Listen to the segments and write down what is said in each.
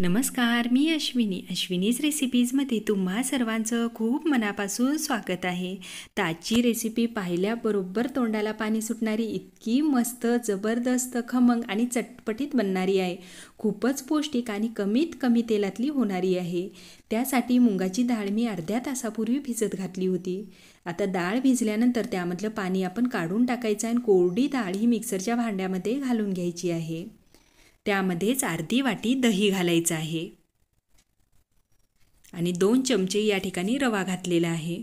नमस्कार मी अश्विनी अश्विनीज रेसिपीजमध्ये तुम्हा सर्वांचं खूप मनापासून स्वागत आहे ताजची रेसिपी पाहिल्याबरोबर तोंडाला पाणी सुटणारी इतकी मस्त जबरदस्त खमंग आणि चटपटीत बनणारी आहे खूपच पौष्टिक आणि कमीत कमी तेलातली होणारी आहे त्यासाठी मुंगाची डाळ मी अर्ध्या तासापूर्वी भिजत घातली होती आता डाळ भिजल्यानंतर त्यामधलं पाणी आपण काढून टाकायचं आणि कोरडी डाळ ही मिक्सरच्या भांड्यामध्ये घालून घ्यायची आहे त्यामध्येच अर्धी वाटी दही घालायचं आहे आणि दोन चमचे या ठिकाणी रवा घातलेला आहे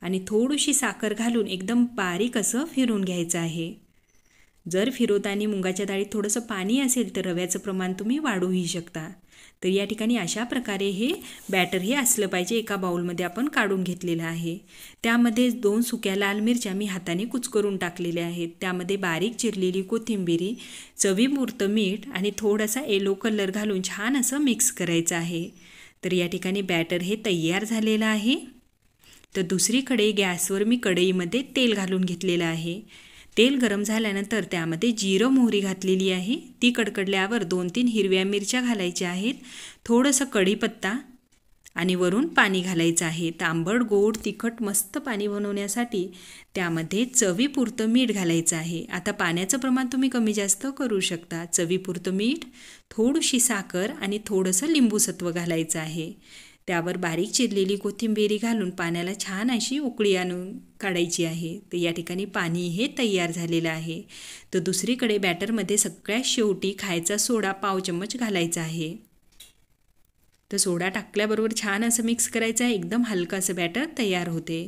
आणि थोडीशी साखर घालून एकदम बारीक असं फिरून घ्यायचं आहे जर फिरवताना मुंगाच्या डाळीत थोडंसं पाणी असेल तर रव्याचं प्रमाण तुम्ही वाढूही शकता तर या ठिकाणी अशा प्रकारे हे बॅटर हे असलं पाहिजे एका बाउलमध्ये आपण काढून घेतलेलं आहे त्यामध्ये दोन सुक्या लाल मिरच्या मी हाताने कुचकरून टाकलेल्या आहेत त्यामध्ये बारीक चिरलेली कोथिंबिरी चवीमूर्त मीठ आणि थोडासा येलो कलर घालून छान असं मिक्स करायचं आहे तर या ठिकाणी बॅटर हे तयार झालेलं आहे तर दुसरीकडे गॅसवर मी कढईमध्ये तेल घालून घेतलेलं आहे तेल गरम झाल्यानंतर त्यामध्ये जिरं मोहरी घातलेली आहे ती कडकडल्यावर दोन तीन हिरव्या मिरच्या घालायच्या आहेत थोडंसं कढीपत्ता आणि वरून पाणी घालायचं आहे तांबड गोड तिखट मस्त पाणी बनवण्यासाठी त्यामध्ये चवीपुरतं मीठ घालायचं आहे आता पाण्याचं प्रमाण तुम्ही कमी जास्त करू शकता चवीपुरतं मीठ थोडीशी साखर आणि थोडंसं लिंबूसत्व घालायचं आहे त्यावर बारीक चिरलेली कोथिंबिरी घालून पाण्याला छान अशी उकळी आणून काढायची आहे तर या ठिकाणी पाणी हे तयार झालेलं आहे तर दुसरीकडे बॅटरमध्ये सगळ्यात शेवटी खायचा सोडा पाव चमच घालायचा आहे तर सोडा टाकल्याबरोबर छान असं मिक्स करायचं आहे एकदम हलकं असं बॅटर तयार होते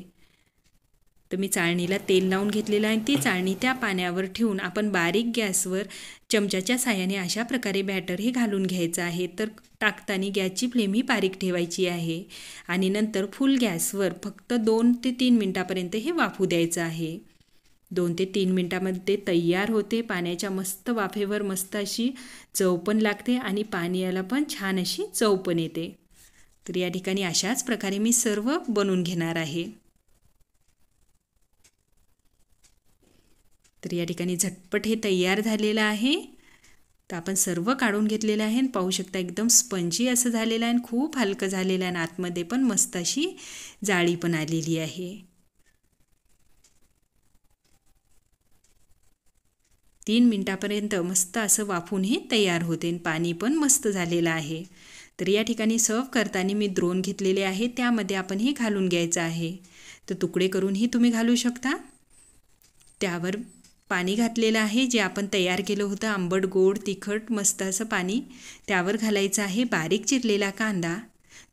तर मी चाळणीला तेल लावून घेतलेलं आहे ती चाळणी त्या पाण्यावर ठेवून आपण बारीक गॅसवर चमच्याच्या साह्याने अशा प्रकारे बॅटर हे घालून घ्यायचं आहे तर टाकताना गॅसची फ्लेम ही बारीक ठेवायची आहे आणि नंतर फुल गॅसवर फक्त दोन ते तीन मिनटापर्यंत हे वाफू द्यायचं आहे दोन ते तीन मिनटामध्ये तयार होते पाण्याच्या मस्त वाफेवर मस्त अशी चव पण लागते आणि पाण्याला पण छान अशी चव पण येते तर या ठिकाणी अशाच प्रकारे मी सर्व बनवून घेणार आहे तर या ठिकाणी झटपट हे तयार झालेलं आहे तर आपण सर्व काढून घेतलेलं आहे आणि पाहू शकता एकदम स्पंजी असं झालेलं आहे आणि खूप हलकं झालेलं आहे आणि आतमध्ये पण मस्त अशी जाळी पण आलेली आहे तीन मिनटापर्यंत मस्त असं वाफून हे तयार होते आणि पाणी पण मस्त झालेलं आहे तर या ठिकाणी सर्व करताना मी द्रोण घेतलेले आहे त्यामध्ये आपण हे घालून घ्यायचं आहे तर तुकडे करूनही तुम्ही घालू शकता त्यावर पाणी घातलेलं आहे जे आपण तयार केलं होतं आंबट गोड तिखट मस्त असं पाणी त्यावर घालायचं आहे बारीक चिरलेला कांदा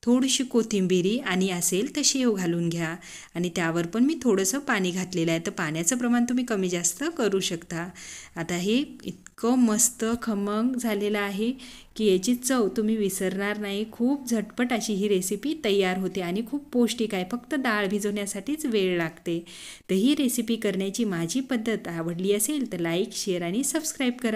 थोडीशी कोथिंबिरी आणि असेल तर शेव घालून घ्या आणि त्यावर पण मी थोडंसं पाणी घातलेलं आहे तर पाण्याचं प्रमाण तुम्ही कमी जास्त करू शकता आता हे इतकं मस्त खमंग झालेलं आहे की याची चव तुम्ही विसरणार नाही खूप झटपट अशी ही रेसिपी तयार होते आणि खूप पौष्टिक आहे फक्त डाळ भिजवण्यासाठीच वेळ लागते तर ही रेसिपी करण्याची माझी पद्धत आवडली असेल तर लाईक शेअर आणि सबस्क्राईब करा